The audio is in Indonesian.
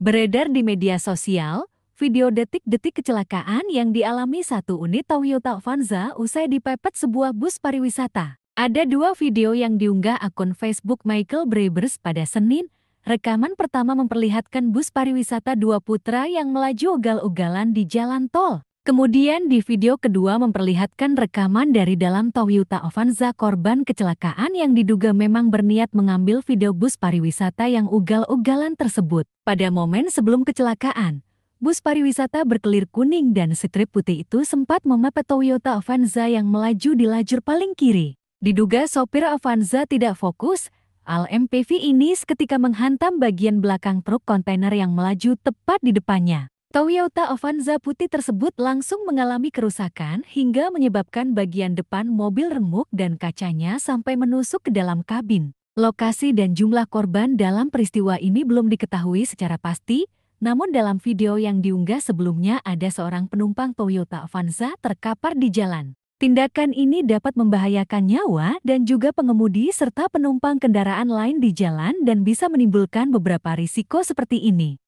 Beredar di media sosial, video detik-detik kecelakaan yang dialami satu unit Toyota Avanza usai dipepet sebuah bus pariwisata. Ada dua video yang diunggah akun Facebook Michael Brebers pada Senin. Rekaman pertama memperlihatkan bus pariwisata dua putra yang melaju ugal-ugalan di jalan tol. Kemudian di video kedua memperlihatkan rekaman dari dalam Toyota Avanza korban kecelakaan yang diduga memang berniat mengambil video bus pariwisata yang ugal-ugalan tersebut. Pada momen sebelum kecelakaan, bus pariwisata berkelir kuning dan strip putih itu sempat memepet Toyota Avanza yang melaju di lajur paling kiri. Diduga sopir Avanza tidak fokus, Al MPV ini seketika menghantam bagian belakang truk kontainer yang melaju tepat di depannya. Toyota Avanza putih tersebut langsung mengalami kerusakan hingga menyebabkan bagian depan mobil remuk dan kacanya sampai menusuk ke dalam kabin. Lokasi dan jumlah korban dalam peristiwa ini belum diketahui secara pasti, namun dalam video yang diunggah sebelumnya ada seorang penumpang Toyota Avanza terkapar di jalan. Tindakan ini dapat membahayakan nyawa dan juga pengemudi serta penumpang kendaraan lain di jalan dan bisa menimbulkan beberapa risiko seperti ini.